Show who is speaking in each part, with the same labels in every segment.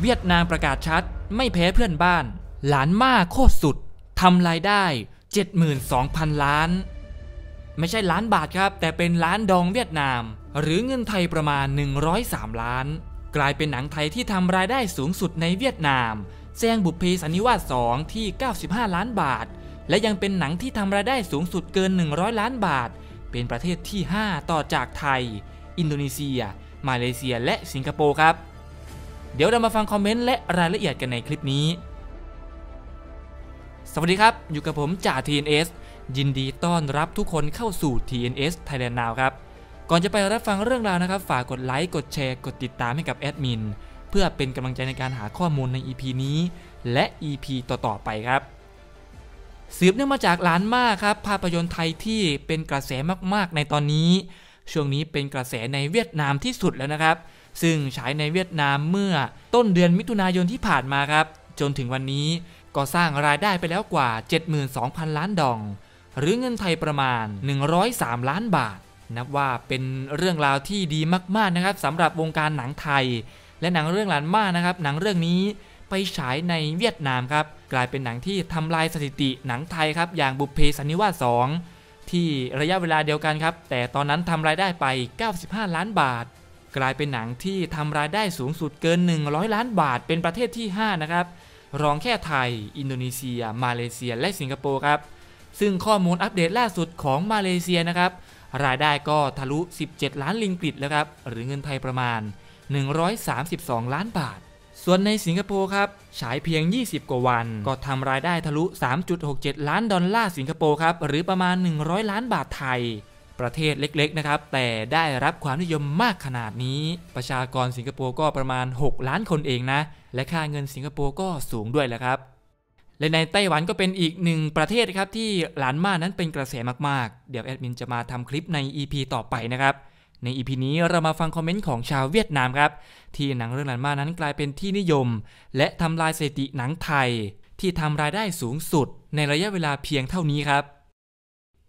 Speaker 1: เวียดนามประกาศชัดไม่แพ้เพื่อนบ้านหลานม่าโคตรสุดทำรายได้ 72,000 ล้าน ไม่ใช่ล้านบาทครับ แต่เป็นล้านดองเวียดนาม หรือเงินไทยประมาณ 103 ล้าน กลายเป็นหนังไทยที่ทำรายได้สูงสุดในเวียดนามแซงบุพเพสันนิวาส 2 ที่ 95 ล้านบาท และยังเป็นหนังที่ทำรายได้สูงสุดเกิน 100 ล้านบาท เป็นประเทศที่ 5 ต่อจากไทย อินโดนีเซีย มาเลเซีย และสิงคโปร์ครับเดี๋ยวเรามาฟังคอมเมนต์และรายละเอียดกันในคลิปนี้ สวัสดีครับ อยู่กับผมจ่า TNS ยินดีต้อนรับทุกคนเข้าสู่ TNS Thailand Now ครับก่อนจะไปรับฟังเรื่องราวนะครับ ฝากกดไลค์ กดแชร์ กดติดตามให้กับแอดมิน เพื่อเป็นกำลังใจในการหาข้อมูลใน EP นี้ และ EP ต่อๆไปครับ สืบเนื่องมาจากหลานมากครับภาพยนตร์ไทยที่เป็นกระแสมากๆในตอนนี้ ช่วงนี้เป็นกระแสในเวียดนามที่สุดแล้วนะครับซึ่งใช้ในเวียดนามเมื่อต้นเดือนมิถุนายนที่ผ่านมาครับจนถึงวันนี้ก็สร้างรายได้ไปแล้วกว่า 72,000 ล้านดอง หรือเงินไทยประมาณ 103 ล้านบาท นับว่าเป็นเรื่องราวที่ดีมาก ๆนะครับสำหรับวงการหนังไทยและหนังเรื่องหลานมานะครับหนังเรื่องนี้ไปฉายในเวียดนามครับกลายเป็นหนังที่ทำลายสถิติหนังไทยครับอย่างบุพเพสันนิวาส 2 ที่ระยะเวลาเดียวกันครับ แต่ตอนนั้นทำรายได้ไป 95 ล้านบาทกลายเป็นหนังที่ทำรายได้สูงสุดเกิน 100 ล้านบาทเป็นประเทศที่ 5 นะครับ รองแค่ไทย อินโดนีเซีย มาเลเซีย และสิงคโปร์ครับ ซึ่งข้อมูลอัปเดตล่าสุดของมาเลเซียนะครับ รายได้ก็ทะลุ 17 ล้านลิงกิตแล้วครับ หรือเงินไทยประมาณ 132 ล้านบาท ส่วนในสิงคโปร์ครับ ฉายเพียง 20 กว่าวัน ก็ทำรายได้ทะลุ 3.67 ล้านดอลลาร์สิงคโปร์ครับ หรือประมาณ 100 ล้านบาทไทยประเทศเล็กๆ นะครับ แต่ได้รับความนิยมมากขนาดนี้ ประชากรสิงคโปร์ก็ประมาณ 6 ล้านคนเองนะ และค่าเงินสิงคโปร์ก็สูงด้วยแหละครับและในไต้หวันก็เป็นอีกหนึ่งประเทศครับที่หลานมานั้นเป็นกระแสมากๆ เดี๋ยวแอดมินจะมาทำคลิปใน EP ต่อไปนะครับ ใน EP นี้เรามาฟังคอมเมนต์ของชาวเวียดนามครับที่หนังเรื่องหลานมานั้นกลายเป็นที่นิยม และทำลายสถิติหนังไทย ที่ทำรายได้สูงสุด ในระยะเวลาเพียงเท่านี้ครับ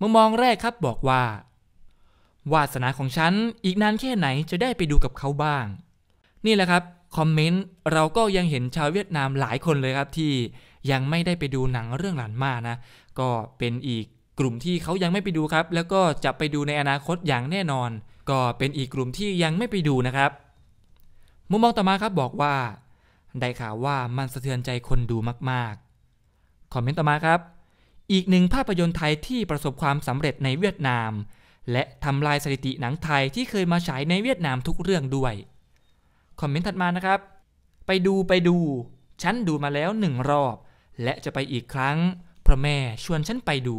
Speaker 1: มุมมองแรกครับบอกว่าวาสนาของฉันอีกนานแค่ไหนจะได้ไปดูกับเขาบ้าง นี่แหละครับคอมเมนต์เราก็ยังเห็นชาวเวียดนามหลายคนเลยครับที่ยังไม่ได้ไปดูหนังเรื่องหลานมานะก็เป็นอีกกลุ่มที่เขายังไม่ไปดูครับ แล้วก็จะไปดูในอนาคตอย่างแน่นอน ก็เป็นอีกกลุ่มที่ยังไม่ไปดูนะครับ มุมมองต่อมาครับบอกว่าได้ข่าวว่ามันสะเทือนใจคนดูมากๆคอมเมนต์ต่อมาครับ อีกหนึ่งภาพยนตร์ไทยที่ประสบความสำเร็จในเวียดนามและทำลายสถิติหนังไทยที่เคยมาฉายในเวียดนามทุกเรื่องด้วย คอมเมนต์ถัดมานะครับ ไปดูไปดู ฉันดูมาแล้วหนึ่งรอบ และจะไปอีกครั้งเพราะแม่ชวนฉันไปดู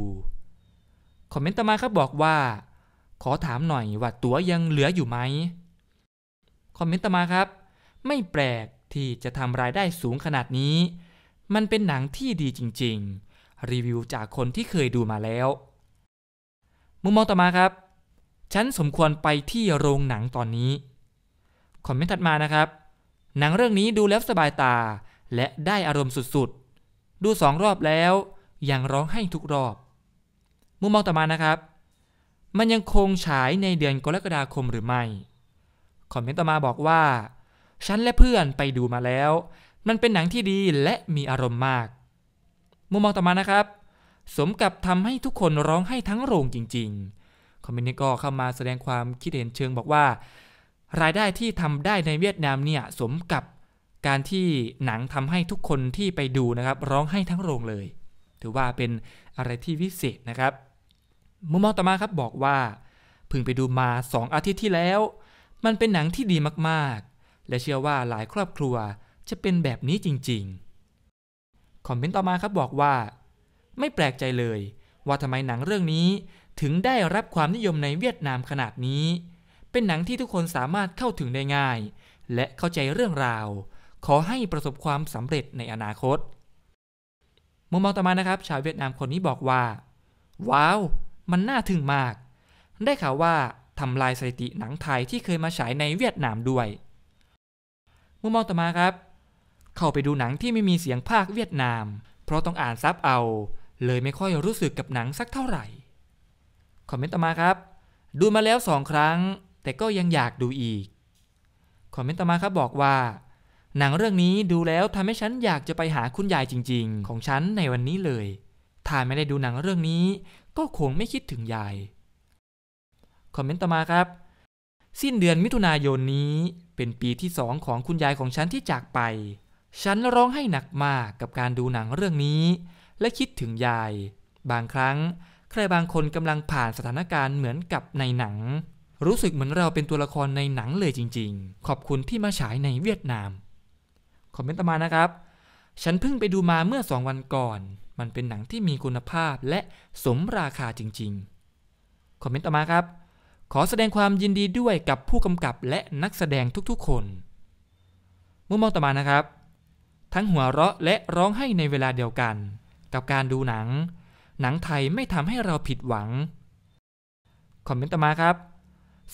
Speaker 1: คอมเมนต์ต่อมาครับบอกว่า ขอถามหน่อย ว่าตั๋วยังเหลืออยู่ไหม คอมเมนต์ต่อมาครับ ไม่แปลกที่จะทำรายได้สูงขนาดนี้ มันเป็นหนังที่ดีจริงๆ รีวิวจากคนที่เคยดูมาแล้วมุมมองต่อมาครับ ฉันสมควรไปที่โรงหนังตอนนี้ คอมเมนต์ถัดมานะครับ หนังเรื่องนี้ดูแล้วสบายตาและได้อารมณ์สุดๆ ดูสองรอบแล้วยังร้องไห้ทุกรอบ มุมมองต่อมานะครับ มันยังคงฉายในเดือนกรกฎาคมหรือไม่ คอมเมนต์ต่อมาบอกว่า ฉันและเพื่อนไปดูมาแล้ว มันเป็นหนังที่ดีและมีอารมณ์มาก มุมมองต่อมานะครับสมกับทำให้ทุกคนร้องไห้ทั้งโรงจริงๆ คอมเมนต์ก็เข้ามาแสดงความคิดเห็นเชิง บอกว่า รายได้ที่ทำได้ในเวียดนามเนี่ยสมกับการที่หนังทำให้ทุกคนที่ไปดูนะครับร้องไห้ทั้งโรงเลย ถือว่าเป็นอะไรที่วิเศษนะครับมุมมองต่อมาครับบอกว่าเพิ่งไปดูมา 2 อาทิตย์ที่แล้ว มันเป็นหนังที่ดีมากๆ และเชื่อว่าหลายครอบครัวจะเป็นแบบนี้จริงๆคอมเมนต์ต่อมาครับบอกว่าไม่แปลกใจเลยว่าทำไมหนังเรื่องนี้ถึงได้รับความนิยมในเวียดนามขนาดนี้ เป็นหนังที่ทุกคนสามารถเข้าถึงได้ง่าย และเข้าใจเรื่องราว ขอให้ประสบความสำเร็จในอนาคต มุมมองต่อมานะครับ ชาวเวียดนามคนนี้บอกว่า ว้าว มันน่าทึ่งมาก ได้ข่าวว่าทำลายสถิติหนังไทยที่เคยมาฉายในเวียดนามด้วย มุมมองต่อมาครับ เข้าไปดูหนังที่ไม่มีเสียงภาคเวียดนาม เพราะต้องอ่านซับเอาเลยไม่ค่อยรู้สึกกับหนังสักเท่าไหร่ คอมเมนต์ต่อมาครับดูมาแล้วสองครั้งแต่ก็ยังอยากดูอีก คอมเมนต์ต่อมาครับบอกว่าหนังเรื่องนี้ดูแล้วทำให้ฉันอยากจะไปหาคุณยายจริงๆ ของฉันในวันนี้เลย ถ้าไม่ได้ดูหนังเรื่องนี้ ก็คงไม่คิดถึงยาย คอมเมนต์ต่อมาครับสิ้นเดือนมิถุนายนนี้เป็นปีที่สองของคุณยายของฉันที่จากไป ฉันร้องให้หนักมากกับการดูหนังเรื่องนี้และคิดถึงยาย บางครั้ง ใครบางคนกำลังผ่านสถานการณ์เหมือนกับในหนัง รู้สึกเหมือนเราเป็นตัวละครในหนังเลยจริง ๆ ขอบคุณที่มาฉายในเวียดนามคอมเมนต์ต่อมานะครับ ฉันเพิ่งไปดูมาเมื่อสองวันก่อน มันเป็นหนังที่มีคุณภาพและสมราคาจริงๆคอมเมนต์ต่อมาครับ ขอแสดงความยินดีด้วยกับผู้กำกับและนักแสดงทุกๆ คนมุมมองต่อมานะครับ ทั้งหัวเราะและร้องไห้ในเวลาเดียวกันกับการดูหนัง หนังไทยไม่ทำให้เราผิดหวัง คอมเมนต์ต่อมาครับ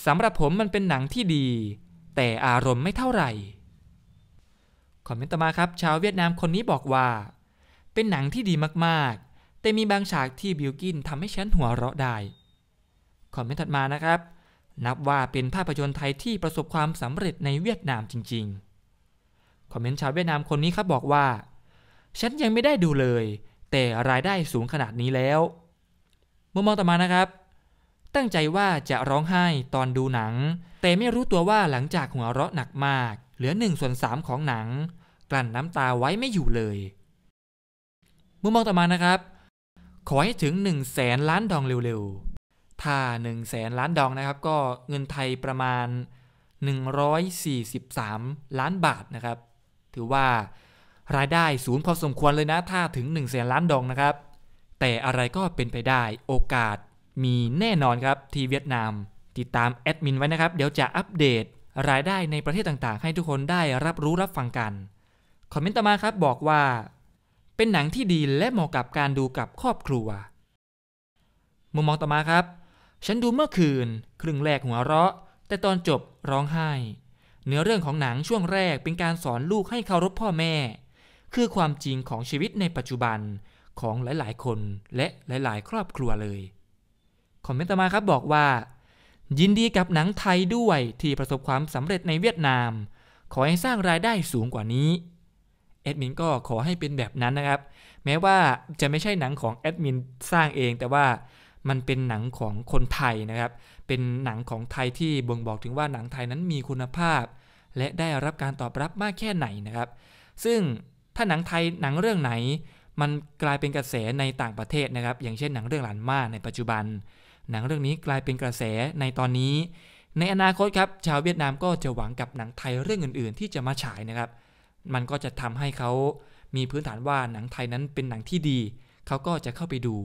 Speaker 1: สำหรับผมมันเป็นหนังที่ดี แต่อารมณ์ไม่เท่าไหร่คอมเมนต์ต่อมาครับ ชาวเวียดนามคนนี้บอกว่า เป็นหนังที่ดีมากๆ แต่มีบางฉากที่บิลกินทำให้ฉันหัวเราะได้ คอมเมนต์ถัดมานะครับ นับว่าเป็นภาพยนตร์ไทยที่ประสบความสำเร็จในเวียดนามจริงๆ คอมเมนต์ชาวเวียดนามคนนี้ครับบอกว่าฉันยังไม่ได้ดูเลยแต่รายได้สูงขนาดนี้แล้วมุมมองต่อมานะครับ ตั้งใจว่าจะร้องไห้ตอนดูหนัง แต่ไม่รู้ตัวว่าหลังจากหัวเราะหนักมาก เหลือ1ส่วน3ของหนัง กลั่นน้ำตาไว้ไม่อยู่เลยมุมมองต่อมานะครับ ขอให้ถึง1 0 0 0สนล้านดองเร็วๆ ถ้า 1 0 0แสนล้านดองนะครับ ก็เงินไทยประมาณ 143 ล้านบาทนะครับ ถือว่ารายได้ศูนย์พอสมควรเลยนะถ้าถึง1แสนล้านดองนะครับ แต่อะไรก็เป็นไปได้โอกาสมีแน่นอนครับที่เวียดนาม ติดตามแอดมินไว้นะครับเดี๋ยวจะอัปเดตรายได้ในประเทศต่างๆ ให้ทุกคนได้รับรู้รับฟังกัน คอมเมนต์ต่อมาครับบอกว่า เป็นหนังที่ดีและเหมาะกับการดูกับครอบครัวมุมมองต่อมาครับ ฉันดูเมื่อคืนครึ่งแรกหัวเราะ แต่ตอนจบร้องไห้ เนื้อเรื่องของหนังช่วงแรกเป็นการสอนลูกให้เคารพพ่อแม่คือความจริงของชีวิตในปัจจุบันของหลาย ๆ คนและหลาย ๆ ครอบครัวเลย คอมเมนต์ต่อมาครับบอกว่า ยินดีกับหนังไทยด้วยที่ประสบความสำเร็จในเวียดนาม ขอให้สร้างรายได้สูงกว่านี้แอดมินก็ขอให้เป็นแบบนั้นนะครับ แม้ว่าจะไม่ใช่หนังของแอดมินสร้างเอง แต่ว่ามันเป็นหนังของคนไทยนะครับ เป็นหนังของไทยที่บ่งบอกถึงว่าหนังไทยนั้นมีคุณภาพ และได้รับการตอบรับมากแค่ไหนนะครับ ซึ่งถ้าหนังไทยหนังเรื่องไหน มันกลายเป็นกระแสในต่างประเทศนะครับ อย่างเช่นหนังเรื่องหลานมาในปัจจุบัน หนังเรื่องนี้กลายเป็นกระแสในตอนนี้ ในอนาคตครับ ชาวเวียดนามก็จะหวังกับหนังไทยเรื่องอื่นๆ ที่จะมาฉายนะครับ มันก็จะทำให้เขามีพื้นฐานว่าหนังไทยนั้นเป็นหนังที่ดี เขาก็จะเข้าไปดู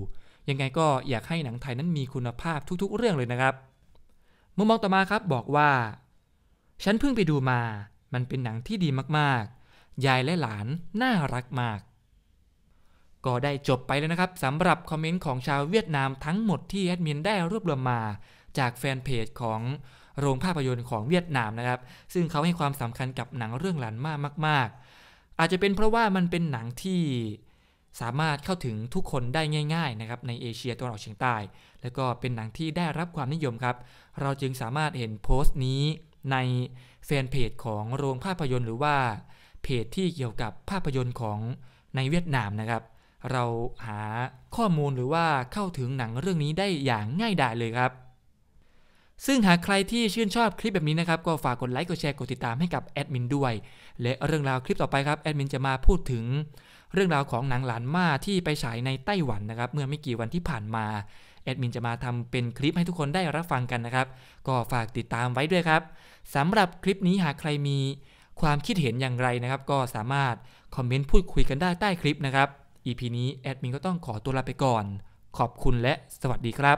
Speaker 1: ยังไงก็อยากให้หนังไทยนั้นมีคุณภาพทุกๆ เรื่องเลยนะครับมุมมองต่อมาครับบอกว่า ฉันเพิ่งไปดูมา มันเป็นหนังที่ดีมากๆยายและหลาน น่ารักมาก ก็ได้จบไปแล้วนะครับสำหรับคอมเมนต์ของชาวเวียดนามทั้งหมดที่แอดมินได้รวบรวมมาจากแฟนเพจของโรงภาพยนตร์ของเวียดนามนะครับ ซึ่งเขาให้ความสำคัญกับหนังเรื่องหลานมากมากๆอาจจะเป็นเพราะว่ามันเป็นหนังที่สามารถเข้าถึงทุกคนได้ง่ายๆนะครับในเอเชียตะวันออกเฉียงใต้แล้วก็เป็นหนังที่ได้รับความนิยมครับเราจึงสามารถเห็นโพสต์นี้ในแฟนเพจของโรงภาพยนตร์หรือว่าเพจที่เกี่ยวกับภาพยนตร์ของในเวียดนามนะครับ เราหาข้อมูลหรือว่าเข้าถึงหนังเรื่องนี้ได้อย่างง่ายดายเลยครับ ซึ่งหากใครที่ชื่นชอบคลิปแบบนี้นะครับ ก็ฝากกดไลค์ กด แชร์กดติดตามให้กับแอดมินด้วย และเรื่องราวคลิปต่อไปครับแอดมินจะมาพูดถึง เรื่องราวของหนังหลานมาที่ไปฉายในไต้หวันนะครับ เมื่อไม่กี่วันที่ผ่านมาแอดมินจะมาทำเป็นคลิปให้ทุกคนได้รับฟังกันนะครับ ก็ฝากติดตามไว้ด้วยครับสำหรับคลิปนี้หากใครมีความคิดเห็นอย่างไรนะครับก็สามารถคอมเมนต์พูดคุยกันได้ใต้คลิปนะครับ EP นี้แอดมินก็ต้องขอตัวลาไปก่อน ขอบคุณและสวัสดีครับ